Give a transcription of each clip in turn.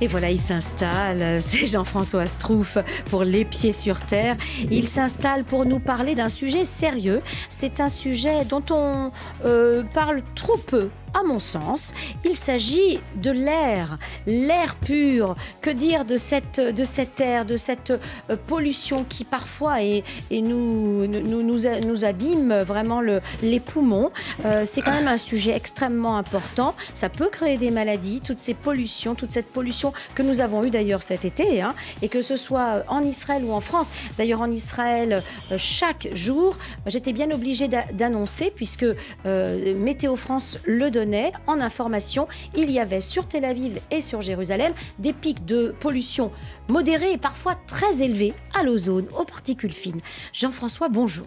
Et voilà, il s'installe. Euh, c'est Jean-François Strouf pour Les Pieds sur Terre. Il s'installe pour nous parler d'un sujet sérieux. C'est un sujet dont on euh, parle trop peu à mon sens, il s'agit de l'air, l'air pur. Que dire de, cette, de cet air, de cette euh, pollution qui parfois est, et nous, nous, nous, abîme vraiment le, les poumons euh, C'est quand même un sujet extrêmement important. Ça peut créer des maladies, toutes ces pollutions, toute cette pollution que nous avons eue d'ailleurs cet été, hein, et que ce soit en Israël ou en France. D'ailleurs en Israël, euh, chaque jour, j'étais bien obligée d'annoncer, puisque Météo France le donnait, en information, il y avait sur Tel Aviv et sur Jérusalem des pics de pollution modérés et parfois très élevés à l'ozone, aux particules fines. Jean-François, bonjour.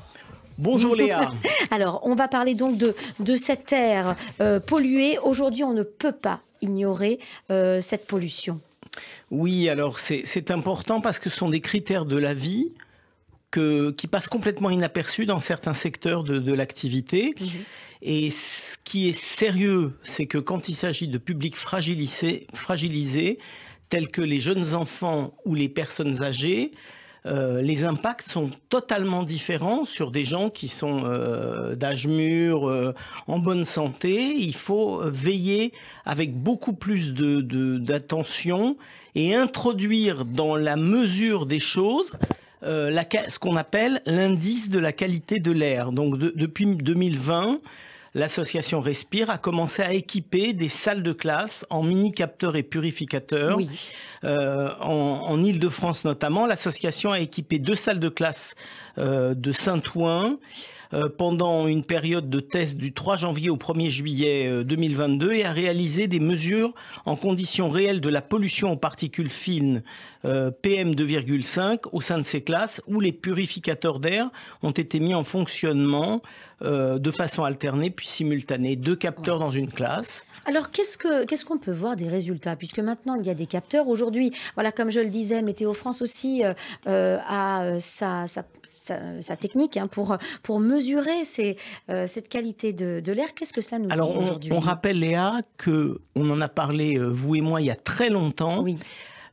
Bonjour Léa. Alors, on va parler donc de, cette terre euh, polluée. Aujourd'hui, on ne peut pas ignorer euh, cette pollution. Oui, alors c'est important parce que ce sont des critères de la vie qui passe complètement inaperçu dans certains secteurs de, l'activité. Mhm. Et ce qui est sérieux, c'est que quand il s'agit de publics fragilisés, fragilisés, tels que les jeunes enfants ou les personnes âgées, euh, les impacts sont totalement différents sur des gens qui sont euh, d'âge mûr, euh, en bonne santé. Il faut veiller avec beaucoup plus d'attention de, et introduire dans la mesure des choses euh, ce qu'on appelle l'indice de la qualité de l'air. Donc depuis 2020, l'association Respire a commencé à équiper des salles de classe en mini-capteurs et purificateurs. Euh, en, Ile-de-France notamment, l'association a équipé deux salles de classe euh, de Saint-Ouen. Euh, pendant une période de test du 3 janvier au 1er juillet 2022 euh, et a réalisé des mesures en conditions réelles de la pollution aux particules fines euh, PM2,5 au sein de ces classes où les purificateurs d'air ont été mis en fonctionnement de façon alternée puis simultanée. Deux capteurs dans une classe. Alors qu'est-ce qu'on peut voir des résultats Puisque maintenant il y a des capteurs. Aujourd'hui, voilà, comme je le disais, Météo France aussi a sa sa, technique hein, pour, pour mesurer euh, cette qualité de, l'air. Qu'est-ce que cela nous dit aujourd'hui on, rappelle, Léa, que on en a parlé, euh, vous et moi, il y a très longtemps.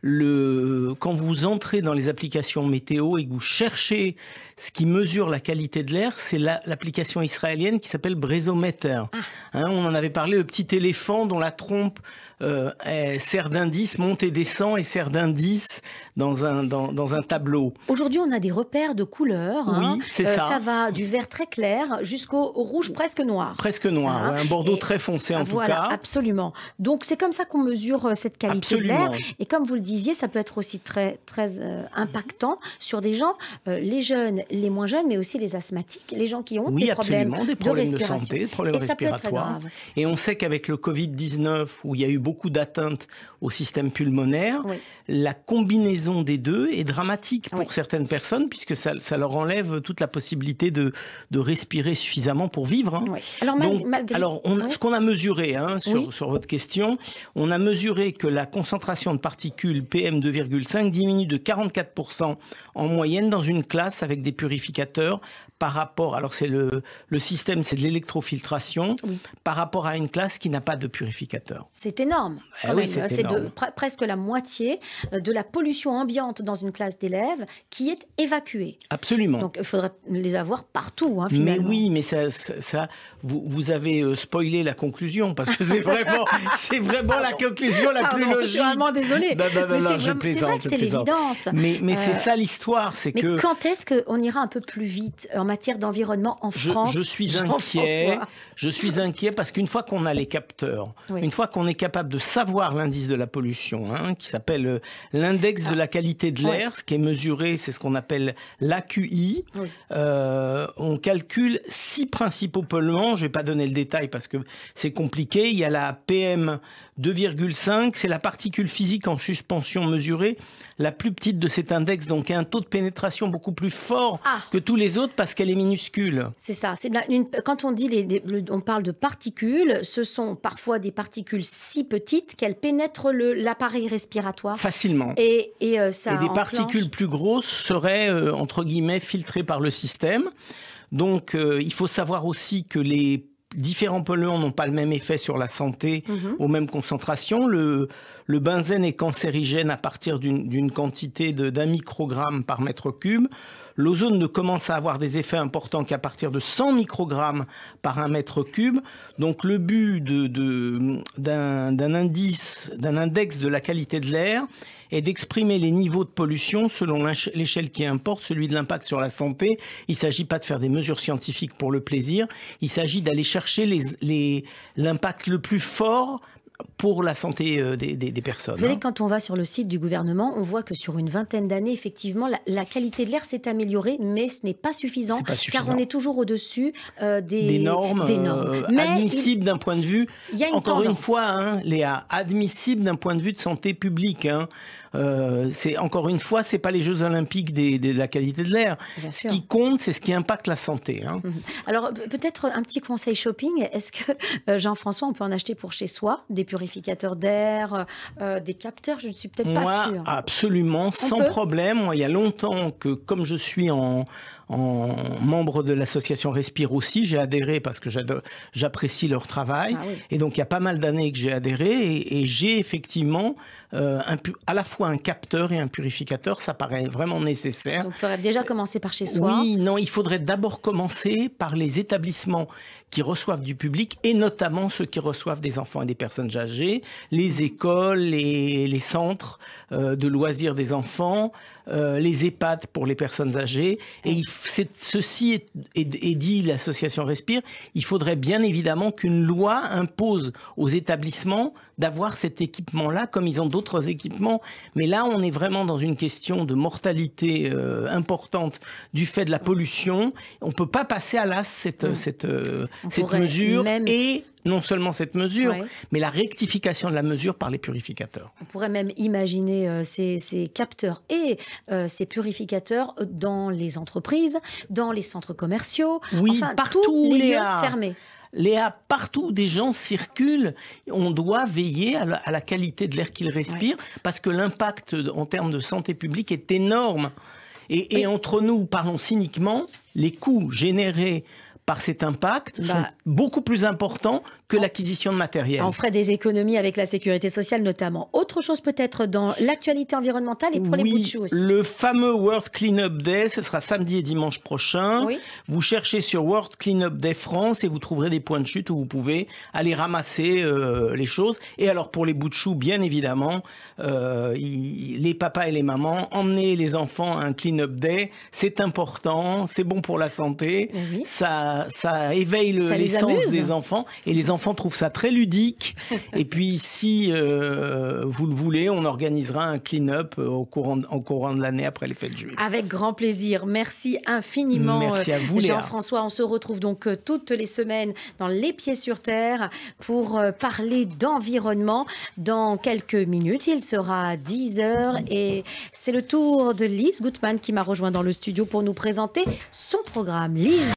quand vous entrez dans les applications météo et que vous cherchez ce qui mesure la qualité de l'air, c'est l'application israélienne qui s'appelle Brésometer. Ah. Hein, on en avait parlé, le petit éléphant dont la trompe euh, sert d'indice, monte et descend et sert d'indice dans un, dans, un tableau. Aujourd'hui, on a des repères de couleurs. Oui, hein. euh, ça. va du vert très clair jusqu'au rouge presque noir. Presque noir, hein. un bordeaux très foncé en tout cas. Absolument. Donc c'est comme ça qu'on mesure euh, cette qualité de l'air. Et comme vous le disiez, ça peut être aussi très, très impactant sur des gens. les jeunes les moins jeunes, mais aussi les asthmatiques, les gens qui ont des, problèmes de, santé, des problèmes respiratoires. Et on sait qu'avec le Covid-19, où il y a eu beaucoup d'atteintes au système pulmonaire, la combinaison des deux est dramatique pour certaines personnes, puisque ça, leur enlève toute la possibilité de, de respirer suffisamment pour vivre. Hein. Alors, malgré... alors ce qu'on a mesuré hein, sur, sur votre question, on a mesuré que la concentration de particules PM2,5 diminue de 44% en moyenne dans une classe avec des purificateurs par rapport, alors c'est le, le système, c'est de l'électrofiltration, par rapport à une classe qui n'a pas de purificateur. C'est énorme. Eh c'est, presque la moitié euh, de la pollution ambiante dans une classe d'élèves qui est évacuée. Absolument. Donc il faudrait les avoir partout, hein, finalement. Mais oui, mais ça, ça, vous, vous, avez euh, spoilé la conclusion parce que c'est vraiment, c'est vraiment la conclusion la plus logique. Je suis vraiment désolée. mais c'est, vrai que c'est l'évidence. Mais, mais c'est euh, ça l'histoire, c'est mais que. Quand est-ce qu'on un peu plus vite euh, en matière d'environnement en France. Je suis inquiet. Je suis inquiet parce qu'une fois qu'on a les capteurs, une fois qu'on est capable de savoir l'indice de la pollution, hein, qui s'appelle euh, l'index de ah. la qualité de l'air, ce qui est mesuré, c'est ce qu'on appelle l'AQI. Euh, on calcule six principaux polluants. Je ne vais pas donner le détail parce que c'est compliqué. Il y a la PM 2,5, c'est la particule physique en suspension mesurée, la plus petite de cet index, donc un taux de pénétration beaucoup plus fort ah. que tous les autres parce qu'elle est minuscule. C'est ça. quand on dit on parle de particules, ce sont parfois des particules si petites qu'elles pénètrent l'appareil respiratoire facilement. Et, euh, des particules plus grosses seraient euh, entre guillemets filtrées par le système. Donc, euh, il faut savoir aussi que les différents polluants n'ont pas le même effet sur la santé mhm. aux mêmes concentrations. Le, benzène est cancérigène à partir d'une quantité d'un microgramme par mètre cube. L'ozone ne commence à avoir des effets importants qu'à partir de 100 microgrammes par un mètre cube. Donc le but d'un indice, d'un index de la qualité de l'air et d'exprimer les niveaux de pollution selon l'échelle qui importe, celui de l'impact sur la santé. Il ne s'agit pas de faire des mesures scientifiques pour le plaisir, il s'agit d'aller chercher l'impact le plus fort pour la santé euh, des, personnes. Vous savez, hein. quand on va sur le site du gouvernement, on voit que sur une vingtaine d'années, effectivement, la, qualité de l'air s'est améliorée, mais ce n'est pas, suffisant, car on est toujours au-dessus euh, des, normes, euh, admissibles d'un point de vue, encore une fois, hein, Léa, admissibles d'un point de vue de santé publique. Hein. Euh, c'est encore une fois, c'est pas les Jeux Olympiques de la qualité de l'air. Ce qui compte, c'est ce qui impacte la santé. Hein. Mhm. Alors peut-être un petit conseil shopping. Est-ce que euh, Jean-François, on peut en acheter pour chez soi des purificateurs d'air, euh, des capteurs Je ne suis peut-être pas sûre. Absolument, sans problème. il y a longtemps que, comme je suis en en membre de l'association Respire aussi. J'ai adhéré parce que j'apprécie leur travail. Ah et donc, il y a pas mal d'années que j'ai adhéré et, j'ai effectivement euh, à la fois un capteur et un purificateur. Ça paraît vraiment nécessaire. Donc, il faudrait déjà commencer par chez soi. Oui, non, il faudrait d'abord commencer par les établissements qui reçoivent du public et notamment ceux qui reçoivent des enfants et des personnes âgées, les mhm. écoles, les, centres euh, de loisirs des enfants, euh, les EHPAD pour les personnes âgées. Et il ceci est, dit l'association Respire, il faudrait bien évidemment qu'une loi impose aux établissements d'avoir cet équipement-là, comme ils ont d'autres équipements. Mais là, on est vraiment dans une question de mortalité euh, importante du fait de la pollution. On ne peut pas passer à l'as cette, mmh. cette, euh, cette mesure. Et non seulement cette mesure, mais la rectification de la mesure par les purificateurs. On pourrait même imaginer euh, ces, capteurs et euh, ces purificateurs dans les entreprises, dans les centres commerciaux, enfin, partout tous les Léa, lieux fermés. Léa, partout où des gens circulent, on doit veiller à la, qualité de l'air qu'ils respirent, parce que l'impact en termes de santé publique est énorme. Et, et, entre nous, parlons cyniquement, les coûts générés par cet impact bah, beaucoup plus important que l'acquisition de matériel. On ferait des économies avec la sécurité sociale notamment. Autre chose peut-être dans l'actualité environnementale et pour les bouts de aussi. Le fameux World Cleanup Day, ce sera samedi et dimanche prochain. Vous cherchez sur World Cleanup Day France et vous trouverez des points de chute où vous pouvez aller ramasser euh, les choses. Et alors pour les bouts de chou, bien évidemment, euh, les papas et les mamans, emmener les enfants à un Cleanup Day, c'est important, c'est bon pour la santé, eh ça ça, éveille l'essence des enfants et les enfants trouvent ça très ludique. et puis, si euh, vous le voulez, on organisera un clean-up euh, au courant, de l'année après les fêtes de juives. Avec grand plaisir. Merci infiniment, euh, à vous, Jean-François. On se retrouve donc toutes les semaines dans Les Pieds sur Terre pour parler d'environnement. Dans quelques minutes, il sera 10h et c'est le tour de Lise Gutmann qui m'a rejoint dans le studio pour nous présenter son programme. Lise.